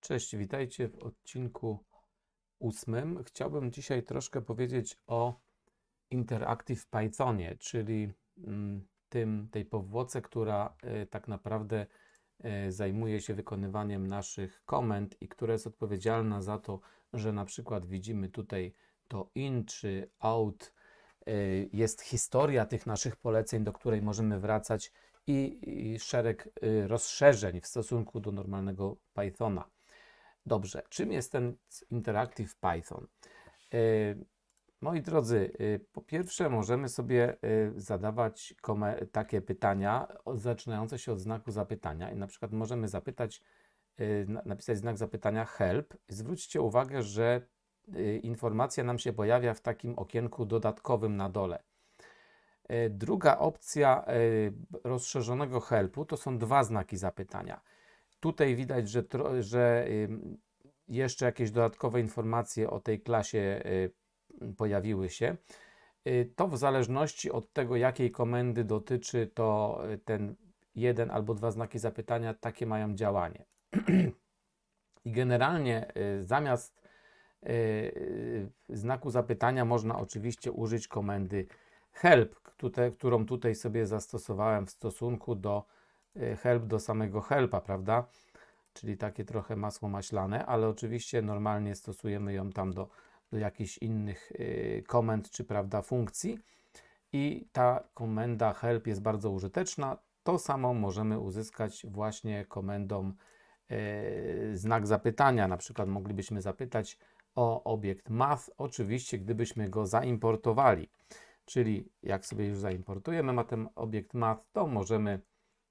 Cześć, witajcie w odcinku ósmym. Chciałbym dzisiaj troszkę powiedzieć o Interactive Pythonie, czyli mm, tym, tej powłoce, która e, tak naprawdę e, zajmuje się wykonywaniem naszych komend i która jest odpowiedzialna za to, że na przykład widzimy tutaj to in czy out. E, jest historia tych naszych poleceń, do której możemy wracać i szereg rozszerzeń w stosunku do normalnego Pythona. Dobrze, czym jest ten Interactive Python? Y, moi drodzy, y, po pierwsze możemy sobie y, zadawać takie pytania zaczynające się od znaku zapytania i na przykład możemy zapytać, napisać znak zapytania help. Zwróćcie uwagę, że informacja nam się pojawia w takim okienku dodatkowym na dole. Druga opcja rozszerzonego helpu to są dwa znaki zapytania. Tutaj widać, że, że jeszcze jakieś dodatkowe informacje o tej klasie y, pojawiły się. Y, to w zależności od tego, jakiej komendy dotyczy, to y, ten jeden albo dwa znaki zapytania takie mają działanie. I generalnie zamiast znaku zapytania można oczywiście użyć komendy help, którą tutaj sobie zastosowałem w stosunku do Y, help do samego helpa, prawda? Czyli takie trochę masło maślane, ale oczywiście normalnie stosujemy ją tam do, do jakichś innych y, komend czy, prawda, funkcji. I ta komenda help jest bardzo użyteczna. To samo możemy uzyskać właśnie komendą y, znak zapytania. Na przykład moglibyśmy zapytać o obiekt math, oczywiście gdybyśmy go zaimportowali. Czyli jak sobie już zaimportujemy ten obiekt math, to możemy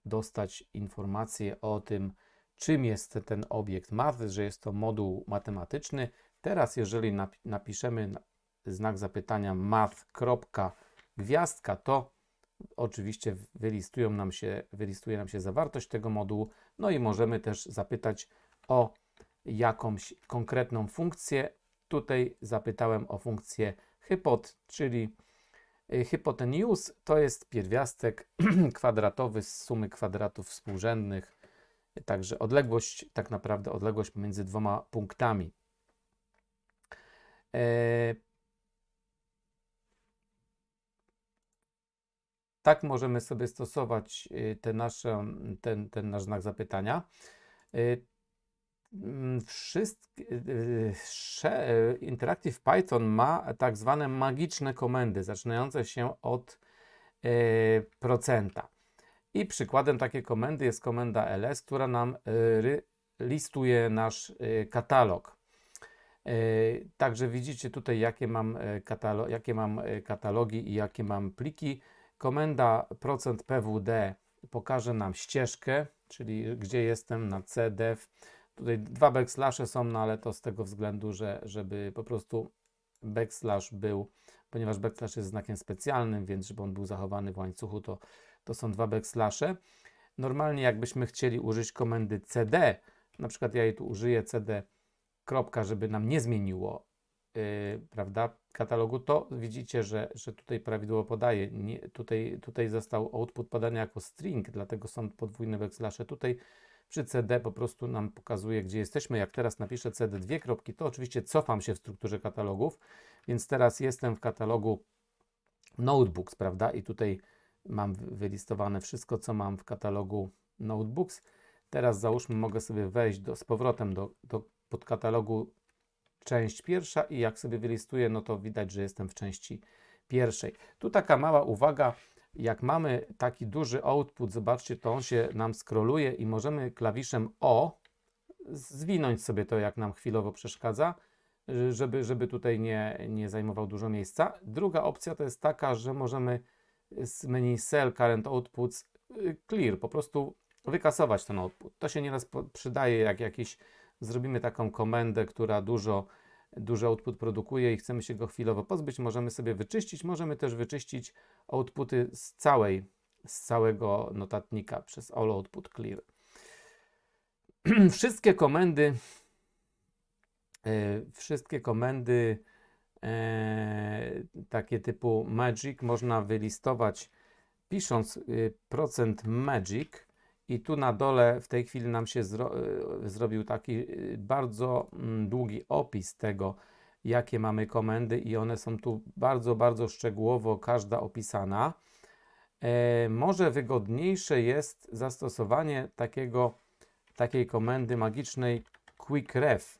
dostać informację o tym, czym jest ten obiekt math, że jest to moduł matematyczny. Teraz, jeżeli napiszemy znak zapytania math.gwiazdka, gwiazdka, to oczywiście wylistują nam się, wylistuje nam się zawartość tego modułu. No i możemy też zapytać o jakąś konkretną funkcję. Tutaj zapytałem o funkcję hypot, czyli Y, Hypotenuse to jest pierwiastek kwadratowy z sumy kwadratów współrzędnych, także odległość, tak naprawdę odległość między dwoma punktami. Y, tak możemy sobie stosować y, ten nasz, ten, ten nasz znak zapytania. Mm, wszystkie, y, y, Interactive Python ma tak zwane magiczne komendy, zaczynające się od y, procenta. I przykładem takiej komendy jest komenda ls, która nam listuje nasz katalog. Także widzicie tutaj, jakie mam, katalo jakie mam katalogi i jakie mam pliki. Komenda %pwd pokaże nam ścieżkę, czyli gdzie jestem na cdev Tutaj dwa backslashy są, no ale to z tego względu, że żeby po prostu backslash był, ponieważ backslash jest znakiem specjalnym, więc żeby on był zachowany w łańcuchu, to, to są dwa backslashy. Normalnie jakbyśmy chcieli użyć komendy cd, na przykład ja jej tu użyję cd, kropka, żeby nam nie zmieniło yy, prawda, katalogu, to widzicie, że, że tutaj prawidłowo podaje. Nie, tutaj, tutaj został output podany jako string, dlatego są podwójne backslashy Tutaj przy CD po prostu nam pokazuje, gdzie jesteśmy. Jak teraz napiszę CD dwie kropki, to oczywiście cofam się w strukturze katalogów, więc teraz jestem w katalogu Notebooks, prawda? I tutaj mam wylistowane wszystko, co mam w katalogu Notebooks. Teraz załóżmy, mogę sobie wejść do, z powrotem do, do podkatalogu część pierwsza i jak sobie wylistuję, no to widać, że jestem w części pierwszej. Tu taka mała uwaga, jak mamy taki duży output, zobaczcie, to on się nam skroluje i możemy klawiszem O zwinąć sobie to, jak nam chwilowo przeszkadza, żeby, żeby tutaj nie, nie zajmował dużo miejsca. Druga opcja to jest taka, że możemy z menu Cell Current Outputs y, clear, po prostu wykasować ten output. To się nieraz przydaje, jak jakiś zrobimy taką komendę, która dużo duży output produkuje i chcemy się go chwilowo pozbyć, możemy sobie wyczyścić. Możemy też wyczyścić outputy z całej, z całego notatnika przez all output clear. wszystkie komendy yy, wszystkie komendy yy, takie typu magic można wylistować pisząc yy, procent magic i tu na dole w tej chwili nam się zro e, zrobił taki e, bardzo mm, długi opis tego, jakie mamy komendy i one są tu bardzo, bardzo szczegółowo każda opisana. E, może wygodniejsze jest zastosowanie takiego, takiej komendy magicznej quick ref.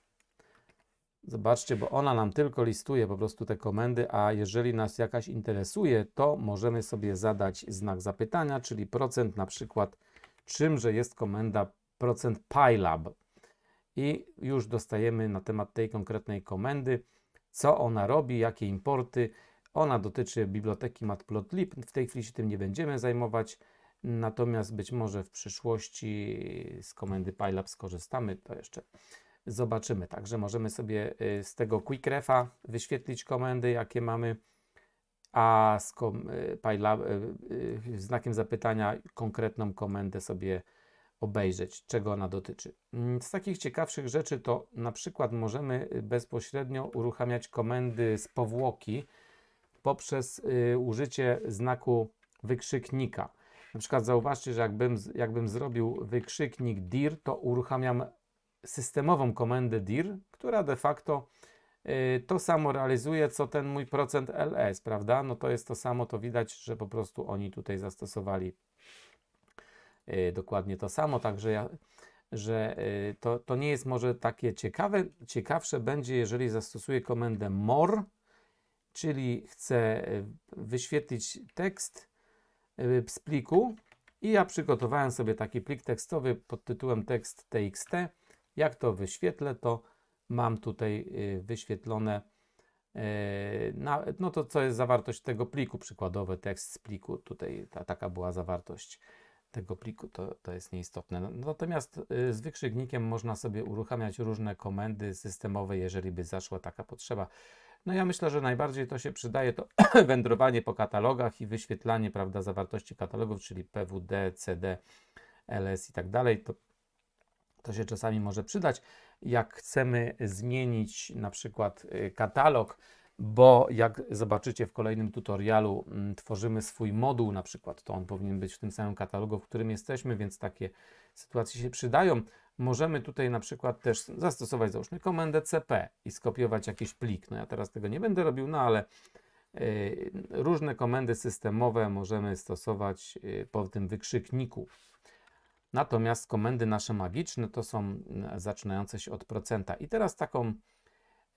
Zobaczcie, bo ona nam tylko listuje po prostu te komendy, a jeżeli nas jakaś interesuje, to możemy sobie zadać znak zapytania, czyli procent na przykład czymże jest komenda %pylab. I już dostajemy na temat tej konkretnej komendy, co ona robi, jakie importy. Ona dotyczy biblioteki matplotlib. W tej chwili się tym nie będziemy zajmować. Natomiast być może w przyszłości z komendy pylab skorzystamy, to jeszcze zobaczymy. Także możemy sobie y, z tego quickrefa wyświetlić komendy, jakie mamy a z y, PyLab, y, y, znakiem zapytania konkretną komendę sobie obejrzeć, czego ona dotyczy. Mm, z takich ciekawszych rzeczy to na przykład możemy bezpośrednio uruchamiać komendy z powłoki poprzez użycie znaku wykrzyknika. Na przykład zauważcie, że jakbym, jakbym zrobił wykrzyknik dir, to uruchamiam systemową komendę dir, która de facto Y, to samo realizuje, co ten mój procent LS, e, prawda? No to jest to samo, to widać, że po prostu oni tutaj zastosowali y, dokładnie to samo, także ja, że y, to, to nie jest może takie ciekawe, ciekawsze będzie, jeżeli zastosuję komendę more, czyli chcę wyświetlić tekst z pliku i ja przygotowałem sobie taki plik tekstowy pod tytułem tekst txt. Jak to wyświetlę, to mam tutaj y, wyświetlone, y, no to co jest zawartość tego pliku, przykładowy tekst z pliku, tutaj ta, taka była zawartość tego pliku, to, to jest nieistotne. No, natomiast y, z wykrzyknikiem można sobie uruchamiać różne komendy systemowe, jeżeli by zaszła taka potrzeba. No ja myślę, że najbardziej to się przydaje to wędrowanie po katalogach i wyświetlanie prawda, zawartości katalogów, czyli PWD, CD, LS i tak dalej. To, to się czasami może przydać jak chcemy zmienić na przykład y, katalog, bo jak zobaczycie w kolejnym tutorialu, mm, tworzymy swój moduł na przykład, to on powinien być w tym samym katalogu, w którym jesteśmy, więc takie sytuacje się przydają. Możemy tutaj na przykład też zastosować załóżmy komendę cp i skopiować jakiś plik. No ja teraz tego nie będę robił, no ale y, różne komendy systemowe możemy stosować y, po tym wykrzykniku. Natomiast komendy nasze magiczne to są mm, zaczynające się od procenta. I teraz taką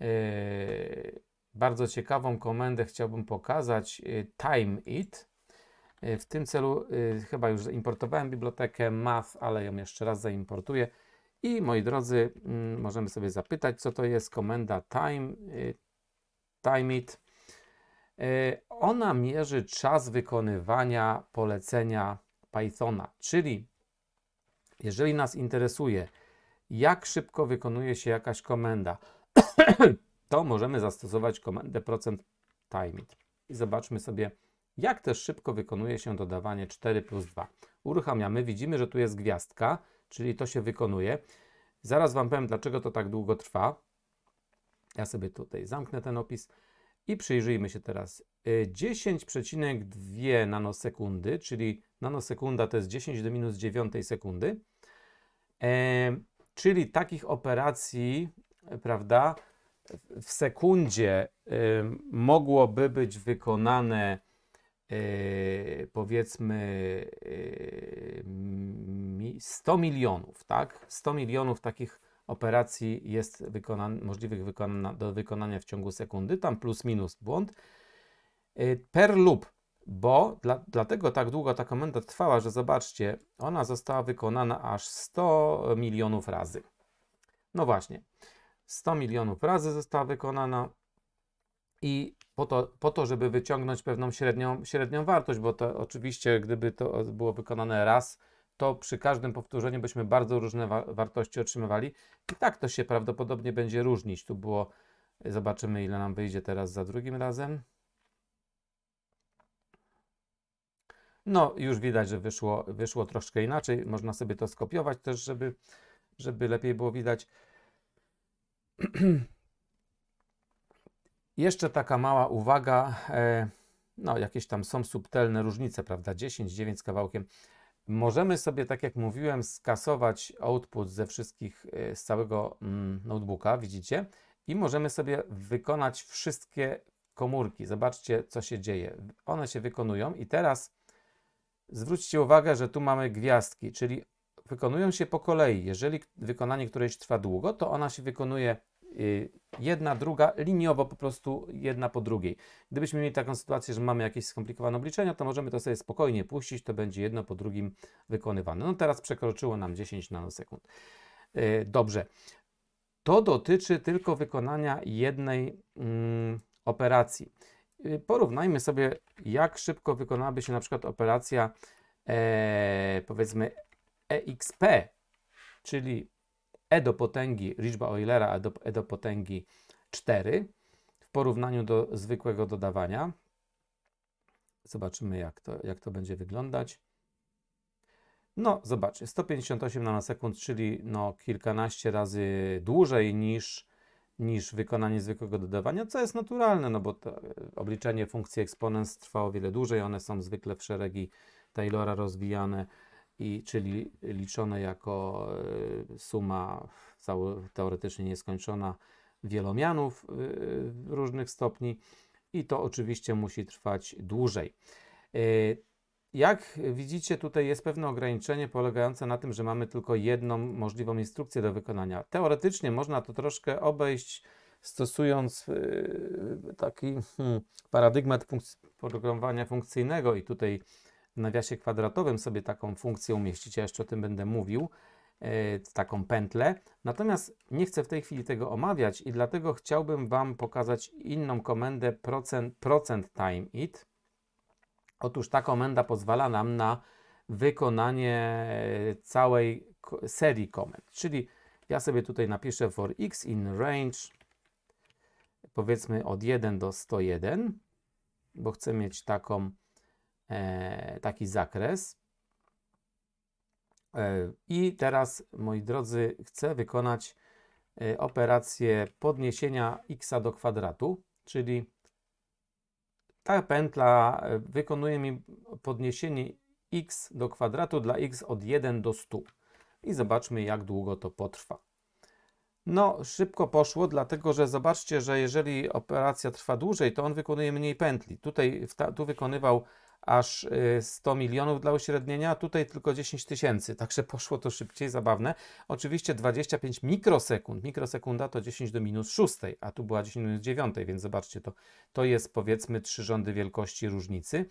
yy, bardzo ciekawą komendę chciałbym pokazać, yy, time it. Yy, w tym celu yy, chyba już importowałem bibliotekę math, ale ją jeszcze raz zaimportuję. I moi drodzy, yy, możemy sobie zapytać, co to jest komenda time, yy, time it. ona mierzy czas wykonywania polecenia Pythona, czyli jeżeli nas interesuje, jak szybko wykonuje się jakaś komenda, to możemy zastosować komendę procent %timeit. I zobaczmy sobie, jak też szybko wykonuje się dodawanie 4 plus 2. Uruchamiamy, widzimy, że tu jest gwiazdka, czyli to się wykonuje. Zaraz Wam powiem, dlaczego to tak długo trwa. Ja sobie tutaj zamknę ten opis i przyjrzyjmy się teraz. 10,2 y, nanosekundy, czyli nanosekunda to jest 10 do minus 9 sekundy. E, czyli takich operacji, e, prawda, w sekundzie e, mogłoby być wykonane powiedzmy 100 milionów, tak? 100 milionów takich operacji jest możliwych do wykonania w ciągu sekundy, tam plus minus błąd. Per loop bo dla, dlatego tak długo ta komenda trwała, że zobaczcie, ona została wykonana aż 100 milionów razy. No właśnie, 100 milionów razy została wykonana i po to, po to żeby wyciągnąć pewną średnią, średnią wartość, bo to oczywiście, gdyby to było wykonane raz, to przy każdym powtórzeniu byśmy bardzo różne wa wartości otrzymywali i tak to się prawdopodobnie będzie różnić. Tu było, zobaczymy ile nam wyjdzie teraz za drugim razem. No, już widać, że wyszło, wyszło troszkę inaczej. Można sobie to skopiować też, żeby, żeby lepiej było widać. Jeszcze taka mała uwaga. E, no, jakieś tam są subtelne różnice, prawda? 10, 9 z kawałkiem. Możemy sobie, tak jak mówiłem, skasować output ze wszystkich, e, z całego mm, notebooka, widzicie? I możemy sobie wykonać wszystkie komórki. Zobaczcie, co się dzieje. One się wykonują i teraz Zwróćcie uwagę, że tu mamy gwiazdki, czyli wykonują się po kolei. Jeżeli wykonanie którejś trwa długo, to ona się wykonuje y, jedna, druga, liniowo po prostu jedna po drugiej. Gdybyśmy mieli taką sytuację, że mamy jakieś skomplikowane obliczenia, to możemy to sobie spokojnie puścić, to będzie jedno po drugim wykonywane. No teraz przekroczyło nam 10 nanosekund. Y, dobrze. To dotyczy tylko wykonania jednej mm, operacji. Y, porównajmy sobie, jak szybko wykonałaby się na przykład operacja e, powiedzmy EXP, czyli E do potęgi liczba Eulera, E do, e do potęgi 4 w porównaniu do zwykłego dodawania. Zobaczymy, jak to, jak to będzie wyglądać. No, zobaczcie, 158 nanosekund, czyli no kilkanaście razy dłużej niż niż wykonanie zwykłego dodawania, co jest naturalne, no bo e, obliczenie funkcji eksponens trwa o wiele dłużej, one są zwykle w szeregi Taylora rozwijane, i, czyli liczone jako e, suma teoretycznie nieskończona wielomianów e, różnych stopni i to oczywiście musi trwać dłużej. Jak widzicie, tutaj jest pewne ograniczenie polegające na tym, że mamy tylko jedną możliwą instrukcję do wykonania. Teoretycznie można to troszkę obejść, stosując y, taki hmm, paradygmat programowania funkcyjnego i tutaj w nawiasie kwadratowym sobie taką funkcję umieścić, ja jeszcze o tym będę mówił, yy, taką pętlę. Natomiast nie chcę w tej chwili tego omawiać i dlatego chciałbym Wam pokazać inną komendę procent, procent time it, Otóż ta komenda pozwala nam na wykonanie całej serii komend. Czyli ja sobie tutaj napiszę for x in range powiedzmy od 1 do 101, bo chcę mieć taką, e, taki zakres. E, I teraz, moi drodzy, chcę wykonać e, operację podniesienia x do kwadratu, czyli ta pętla e, wykonuje mi podniesienie x do kwadratu dla x od 1 do 100. I zobaczmy, jak długo to potrwa. No, szybko poszło, dlatego że zobaczcie, że jeżeli operacja trwa dłużej, to on wykonuje mniej pętli. Tutaj tu wykonywał aż 100 y, milionów dla uśrednienia, a tutaj tylko 10 tysięcy, także poszło to szybciej, zabawne. Oczywiście 25 mikrosekund, mikrosekunda to 10 do minus 6, a tu była 10 do minus 9, więc zobaczcie, to, to jest powiedzmy trzy rządy wielkości różnicy.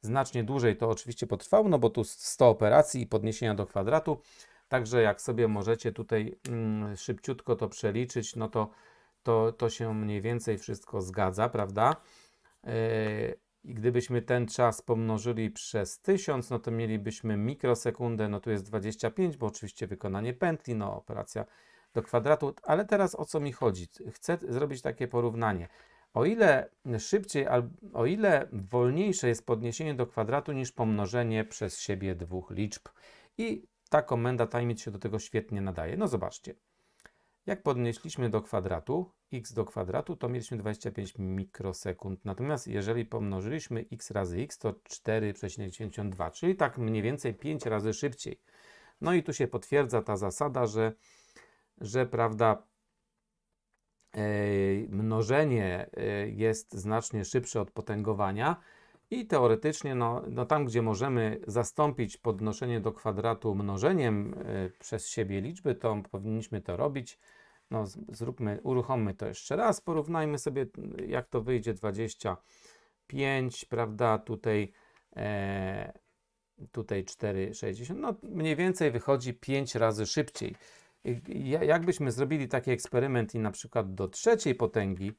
Znacznie dłużej to oczywiście potrwało, no bo tu 100 operacji i podniesienia do kwadratu, także jak sobie możecie tutaj mm, szybciutko to przeliczyć, no to, to, to się mniej więcej wszystko zgadza, prawda? Yy, i gdybyśmy ten czas pomnożyli przez 1000, no to mielibyśmy mikrosekundę, no tu jest 25, bo oczywiście wykonanie pętli, no operacja do kwadratu. Ale teraz o co mi chodzi? Chcę zrobić takie porównanie. O ile szybciej, o ile wolniejsze jest podniesienie do kwadratu niż pomnożenie przez siebie dwóch liczb. I ta komenda timeit się do tego świetnie nadaje. No zobaczcie. Jak podnieśliśmy do kwadratu, x do kwadratu, to mieliśmy 25 mikrosekund. Natomiast jeżeli pomnożyliśmy x razy x, to 4,92, czyli tak mniej więcej 5 razy szybciej. No i tu się potwierdza ta zasada, że, że prawda, e, mnożenie e, jest znacznie szybsze od potęgowania i teoretycznie, no, no tam gdzie możemy zastąpić podnoszenie do kwadratu mnożeniem e, przez siebie liczby, to powinniśmy to robić. No, zróbmy, uruchommy to jeszcze raz, porównajmy sobie, mm, jak to wyjdzie 25, prawda, tutaj, e, tutaj 4,60. No, mniej więcej wychodzi 5 razy szybciej. Jakbyśmy zrobili taki eksperyment i na przykład do trzeciej potęgi,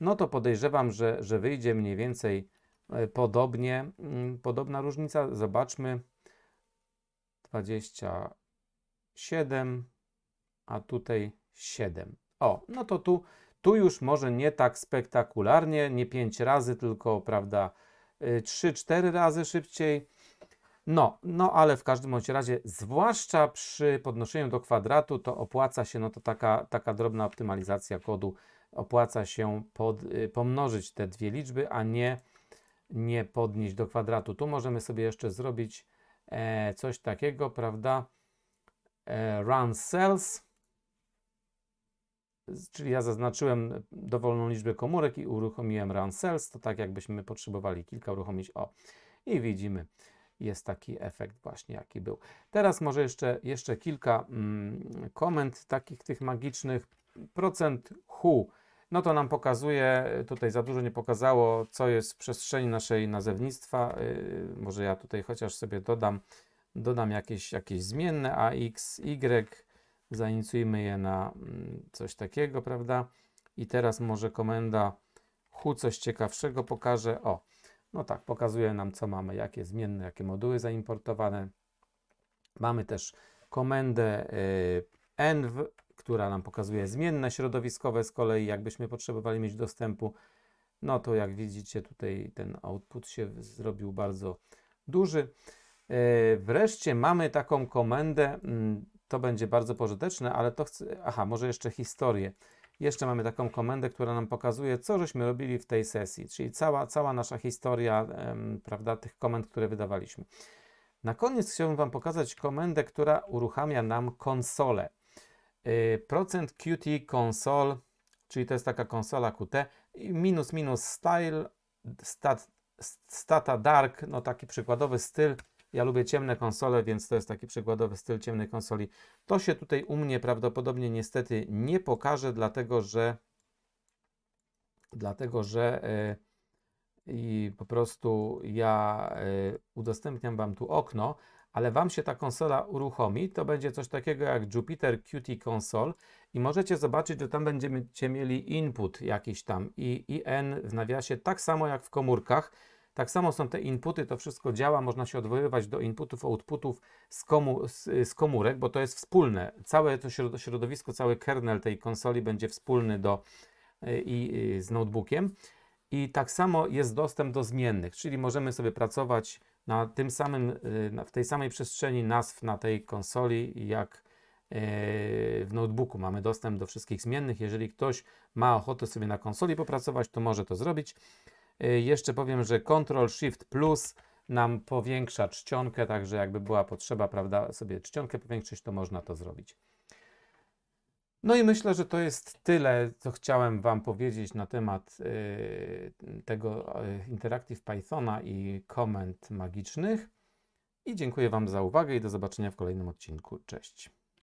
no to podejrzewam, że, że wyjdzie mniej więcej e, podobnie, mm, podobna różnica. Zobaczmy. 27, a tutaj 7. O, no to tu, tu już może nie tak spektakularnie, nie 5 razy, tylko prawda 3-4 y, razy szybciej. No, no ale w każdym bądź razie, zwłaszcza przy podnoszeniu do kwadratu, to opłaca się, no to taka, taka drobna optymalizacja kodu, opłaca się pod, y, pomnożyć te dwie liczby, a nie, nie podnieść do kwadratu. Tu możemy sobie jeszcze zrobić e, coś takiego, prawda, e, run cells, czyli ja zaznaczyłem dowolną liczbę komórek i uruchomiłem run cells, to tak jakbyśmy potrzebowali kilka uruchomić. O, i widzimy, jest taki efekt właśnie jaki był. Teraz może jeszcze, jeszcze kilka mm, komend takich tych magicznych. Procent hu, no to nam pokazuje, tutaj za dużo nie pokazało, co jest w przestrzeni naszej nazewnictwa. Yy, może ja tutaj chociaż sobie dodam, dodam jakieś, jakieś zmienne, a x, y, zainicjujmy je na mm, coś takiego, prawda? I teraz może komenda hu coś ciekawszego pokaże. O, no tak, pokazuje nam, co mamy, jakie zmienne, jakie moduły zaimportowane. Mamy też komendę y, env, która nam pokazuje zmienne środowiskowe z kolei, jakbyśmy potrzebowali mieć dostępu. No to jak widzicie, tutaj ten output się zrobił bardzo duży. Y, wreszcie mamy taką komendę mm, to będzie bardzo pożyteczne, ale to chcę... Aha, może jeszcze historię. Jeszcze mamy taką komendę, która nam pokazuje, co żeśmy robili w tej sesji, czyli cała, cała nasza historia em, prawda, tych komend, które wydawaliśmy. Na koniec chciałbym Wam pokazać komendę, która uruchamia nam konsolę. Y, procent QT console, czyli to jest taka konsola QT, minus minus style, stat, stata dark, no taki przykładowy styl, ja lubię ciemne konsole, więc to jest taki przykładowy styl ciemnej konsoli. To się tutaj u mnie prawdopodobnie niestety nie pokaże, dlatego że dlatego że yy, i po prostu ja yy, udostępniam Wam tu okno, ale Wam się ta konsola uruchomi, to będzie coś takiego jak Jupiter Qt Console i możecie zobaczyć, że tam będziecie mieli input jakiś tam i IN w nawiasie, tak samo jak w komórkach, tak samo są te inputy, to wszystko działa, można się odwoływać do inputów, outputów z, komu, z, z komórek, bo to jest wspólne. Całe to środowisko, cały kernel tej konsoli będzie wspólny do, i, i z notebookiem. I tak samo jest dostęp do zmiennych, czyli możemy sobie pracować na tym samym, y, w tej samej przestrzeni nazw na tej konsoli, jak y, w notebooku. Mamy dostęp do wszystkich zmiennych. Jeżeli ktoś ma ochotę sobie na konsoli popracować, to może to zrobić. Y, jeszcze powiem, że Ctrl Shift plus nam powiększa czcionkę, także jakby była potrzeba, prawda, sobie czcionkę powiększyć, to można to zrobić. No i myślę, że to jest tyle, co chciałem Wam powiedzieć na temat y, tego y, Interactive Pythona i komend magicznych. I dziękuję Wam za uwagę i do zobaczenia w kolejnym odcinku. Cześć.